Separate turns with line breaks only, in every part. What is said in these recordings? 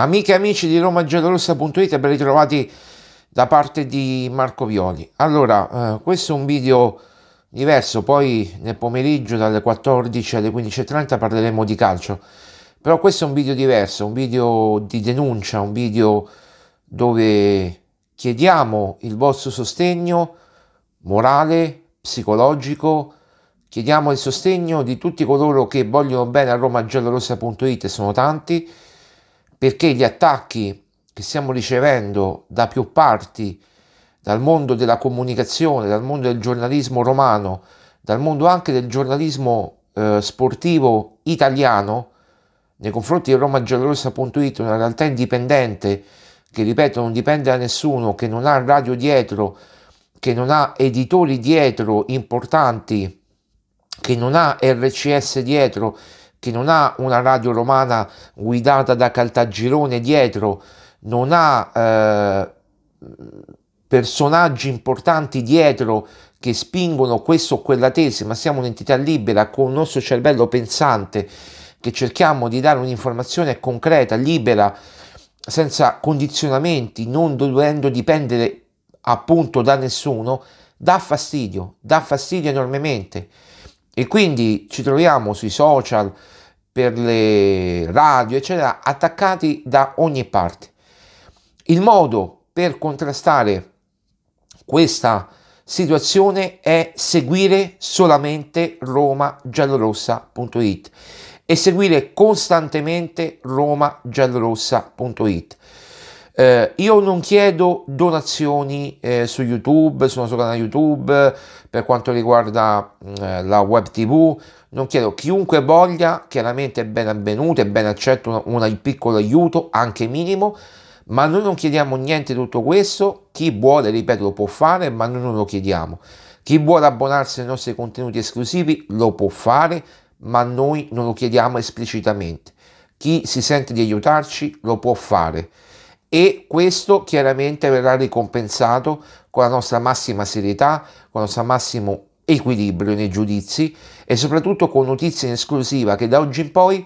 Amiche e amici di romagiallorossa.it, ben ritrovati da parte di Marco Violi. Allora, eh, questo è un video diverso, poi nel pomeriggio dalle 14 alle 15.30 parleremo di calcio, però questo è un video diverso, un video di denuncia, un video dove chiediamo il vostro sostegno morale, psicologico, chiediamo il sostegno di tutti coloro che vogliono bene a romagiallorossa.it, sono tanti, perché gli attacchi che stiamo ricevendo da più parti, dal mondo della comunicazione, dal mondo del giornalismo romano, dal mondo anche del giornalismo eh, sportivo italiano, nei confronti di romagiallorossa.it, una realtà indipendente che, ripeto, non dipende da nessuno, che non ha radio dietro, che non ha editori dietro importanti, che non ha RCS dietro, che non ha una radio romana guidata da Caltagirone dietro, non ha eh, personaggi importanti dietro che spingono questo o quella tesi, ma siamo un'entità libera con il nostro cervello pensante che cerchiamo di dare un'informazione concreta, libera, senza condizionamenti, non dovendo dipendere appunto da nessuno, dà fastidio, dà fastidio enormemente. E quindi ci troviamo sui social, per le radio, eccetera, attaccati da ogni parte. Il modo per contrastare questa situazione è seguire solamente romagiallorossa.it e seguire costantemente romagiallorossa.it. Eh, io non chiedo donazioni eh, su YouTube, sul nostro canale YouTube, per quanto riguarda mm, eh, la web TV, non chiedo chiunque voglia, chiaramente è ben avvenuto, è ben accetto un, piccolo aiuto, anche minimo, ma noi non chiediamo niente di tutto questo, chi vuole, ripeto, lo può fare, ma noi non lo chiediamo. Chi vuole abbonarsi ai nostri contenuti esclusivi lo può fare, ma noi non lo chiediamo esplicitamente. Chi si sente di aiutarci lo può fare e questo chiaramente verrà ricompensato con la nostra massima serietà, con il nostro massimo equilibrio nei giudizi e soprattutto con notizie in esclusiva che da oggi in poi,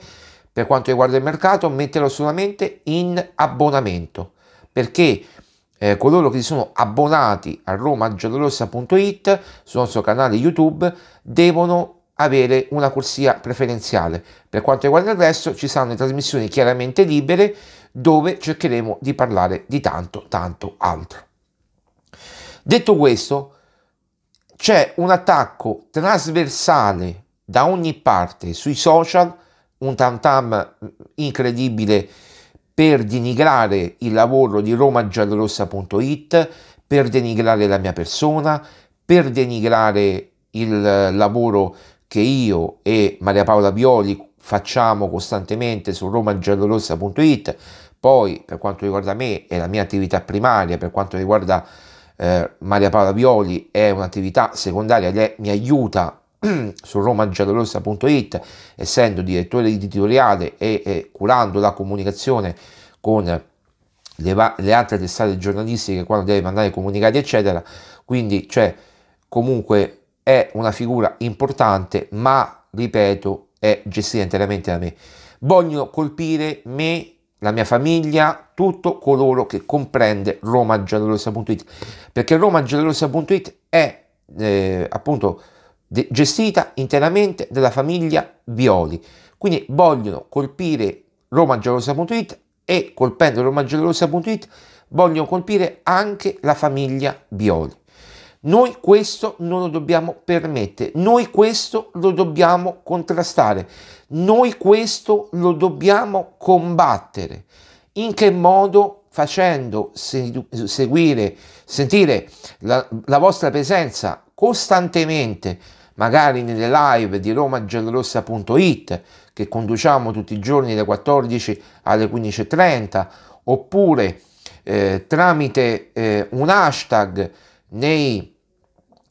per quanto riguarda il mercato, metterò solamente in abbonamento perché eh, coloro che si sono abbonati a romagiallorossa.it sul nostro canale YouTube devono avere una corsia preferenziale. Per quanto riguarda il resto ci saranno le trasmissioni chiaramente libere dove cercheremo di parlare di tanto, tanto altro. Detto questo, c'è un attacco trasversale da ogni parte sui social, un tam tam incredibile per denigrare il lavoro di romagiallorossa.it, per denigrare la mia persona, per denigrare il lavoro che io e Maria Paola Bioli facciamo costantemente su romagiallorossa.it poi, per quanto riguarda me e la mia attività primaria, per quanto riguarda eh, Maria Paola Violi, è un'attività secondaria, lei mi aiuta su romangiallorossa.it, essendo direttore editoriale e, e, curando la comunicazione con le, le altre testate giornalistiche quando deve mandare comunicati, eccetera. Quindi, cioè, comunque è una figura importante, ma ripeto, è gestita interamente da me. Voglio colpire me la mia famiglia, tutto coloro che comprende romagiallorosa.it perché romagiallorosa.it è eh, appunto de- gestita interamente dalla famiglia Violi. Quindi vogliono colpire romagiallorosa.it e colpendo romagiallorosa.it vogliono colpire anche la famiglia Violi. Noi questo non lo dobbiamo permettere, noi questo lo dobbiamo contrastare, noi questo lo dobbiamo combattere. In che modo? Facendo seguire, sentire la, la vostra presenza costantemente, magari nelle live di romagiallorossa.it che conduciamo tutti i giorni dalle 14 alle 15.30 oppure eh, tramite eh, un hashtag nei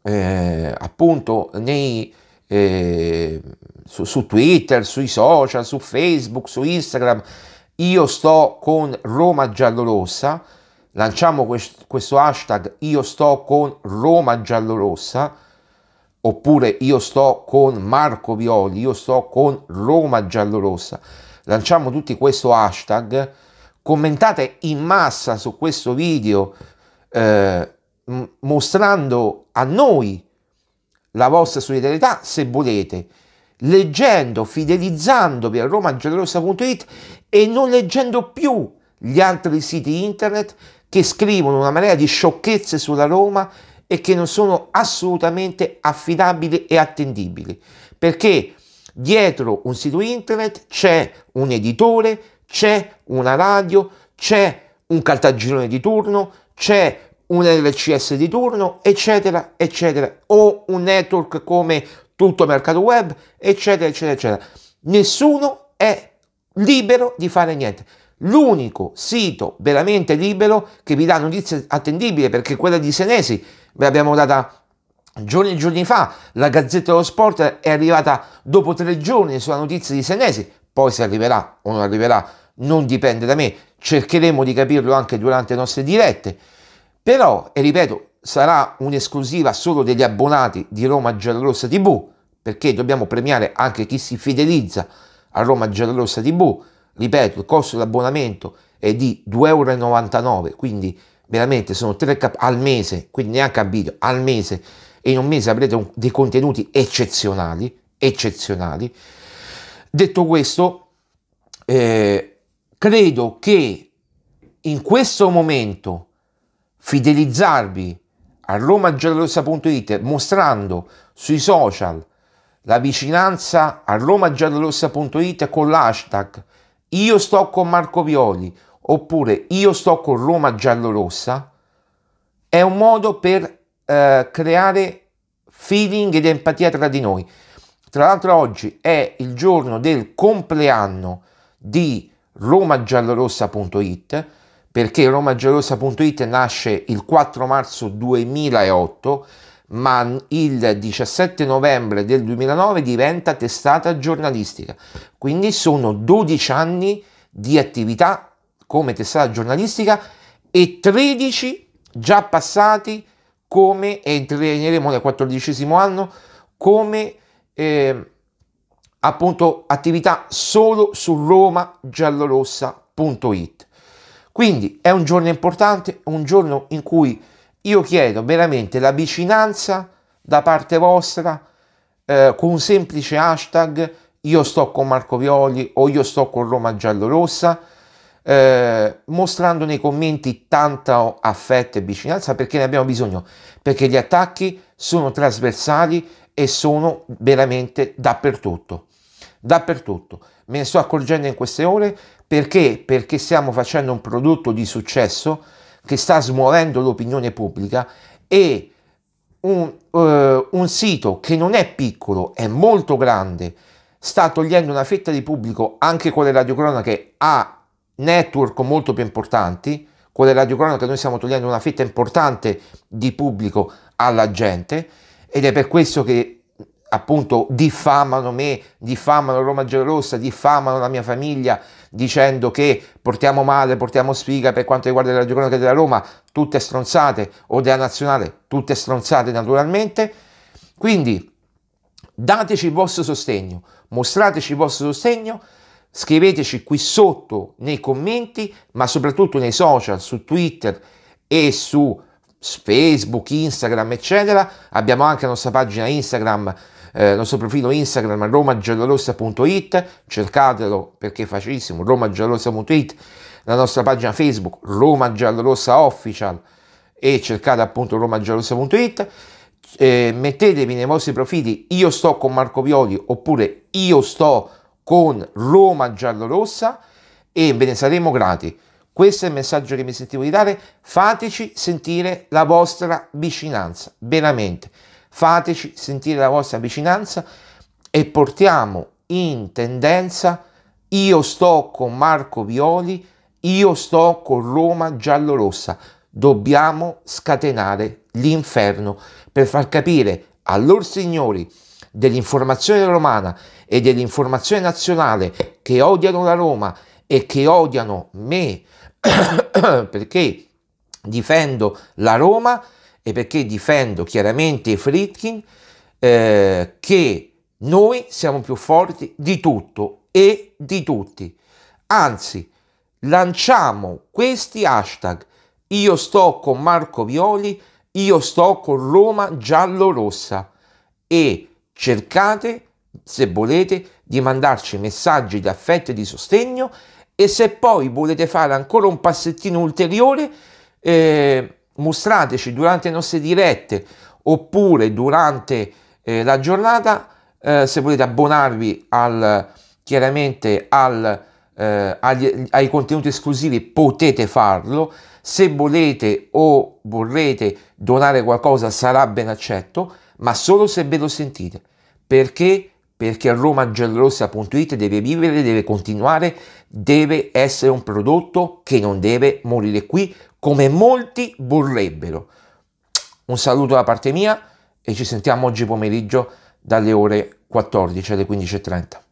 eh, appunto nei, eh, su, su Twitter, sui social, su Facebook, su Instagram, io sto con Roma giallorossa, lanciamo quest- questo hashtag io sto con Roma giallorossa, oppure io sto con Marco Violi, io sto con Roma giallorossa. Lanciamo tutti questo hashtag, commentate in massa su questo video eh, mostrando a noi la vostra solidarietà se volete, leggendo, fidelizzandovi a romagenerosa.it e non leggendo più gli altri siti internet che scrivono una marea di sciocchezze sulla Roma e che non sono assolutamente affidabili e attendibili, perché dietro un sito internet c'è un editore, c'è una radio, c'è un cartagirone di turno, c'è un LCS di turno, eccetera, eccetera, o un network come tutto mercato web, eccetera, eccetera, eccetera. Nessuno è libero di fare niente. L'unico sito veramente libero che vi dà notizie attendibili, perché quella di Senesi ve l'abbiamo data giorni e giorni fa, la Gazzetta dello Sport è arrivata dopo tre giorni sulla notizia di Senesi, poi se arriverà o non arriverà non dipende da me, cercheremo di capirlo anche durante le nostre dirette. Però, e ripeto, sarà un'esclusiva solo degli abbonati di Roma Giallorossa TV, perché dobbiamo premiare anche chi si fidelizza a Roma Giallorossa TV. Ripeto, il costo dell'abbonamento è di 2,99 euro, quindi veramente sono 3 cap- al mese, quindi neanche a video, al mese, e in un mese avrete un, dei contenuti eccezionali, eccezionali. Detto questo, eh, credo che in questo momento fidelizzarvi a romagiallorossa.it mostrando sui social la vicinanza a romagiallorossa.it con l'hashtag io sto con Marco Violi oppure io sto con Roma giallorossa è un modo per eh, creare feeling ed empatia tra di noi. Tra l'altro oggi è il giorno del compleanno di romagiallorossa.it perché romagelosa.it nasce il 4 marzo 2008 ma il 17 novembre del 2009 diventa testata giornalistica. Quindi sono 12 anni di attività come testata giornalistica e 13 già passati come, e entreremo nel 14 anno, come eh, appunto attività solo su romagiallorossa.it. Quindi è un giorno importante, un giorno in cui io chiedo veramente la vicinanza da parte vostra eh, con un semplice hashtag io sto con Marco Violi o io sto con Roma Giallorossa, eh, mostrando nei commenti tanto affetto e vicinanza perché ne abbiamo bisogno, perché gli attacchi sono trasversali e sono veramente dappertutto, dappertutto. Me ne sto accorgendo in queste ore perché? Perché stiamo facendo un prodotto di successo che sta smuovendo l'opinione pubblica e un, eh, un sito che non è piccolo, è molto grande, sta togliendo una fetta di pubblico anche con le radiocronache a network molto più importanti, con le radiocronache noi stiamo togliendo una fetta importante di pubblico alla gente ed è per questo che appunto diffamano me, diffamano Roma Giallorossa, diffamano la mia famiglia, dicendo che portiamo male, portiamo sfiga per quanto riguarda la giornata della Roma, tutte stronzate, o della nazionale, tutte stronzate naturalmente. Quindi dateci il vostro sostegno, mostrateci il vostro sostegno, scriveteci qui sotto nei commenti, ma soprattutto nei social, su Twitter e su Facebook, Instagram, eccetera. Abbiamo anche la nostra pagina Instagram eh, il nostro profilo Instagram romagiallorossa.it, cercatelo perché è facilissimo, romagiallorossa.it, la nostra pagina Facebook Roma Giallorossa Official e cercate appunto romagiallorossa.it. Eh, mettetevi nei vostri profili io sto con Marco Violi oppure io sto con Roma Giallorossa e ve ne saremo grati. Questo è il messaggio che mi sentivo di dare. Fateci sentire la vostra vicinanza, veramente fateci sentire la vostra vicinanza e portiamo in tendenza io sto con Marco Violi, io sto con Roma giallorossa. Dobbiamo scatenare l'inferno per far capire a loro signori dell'informazione romana e dell'informazione nazionale che odiano la Roma e che odiano me perché difendo la Roma e perché difendo chiaramente i Fritkin eh, che noi siamo più forti di tutto e di tutti. Anzi, lanciamo questi hashtag. Io sto con Marco Violi, io sto con Roma giallo-rossa e cercate, se volete, di mandarci messaggi di affetto e di sostegno e se poi volete fare ancora un passettino ulteriore, eh, mostrateci durante le nostre dirette oppure durante eh, la giornata eh, se volete abbonarvi al, chiaramente al, eh, agli, ai contenuti esclusivi potete farlo se volete o vorrete donare qualcosa sarà ben accetto ma solo se ve lo sentite perché perché romaggiallorossa.it deve vivere, deve continuare, deve essere un prodotto che non deve morire qui come molti vorrebbero. Un saluto da parte mia e ci sentiamo oggi pomeriggio dalle ore 14 alle 15.30.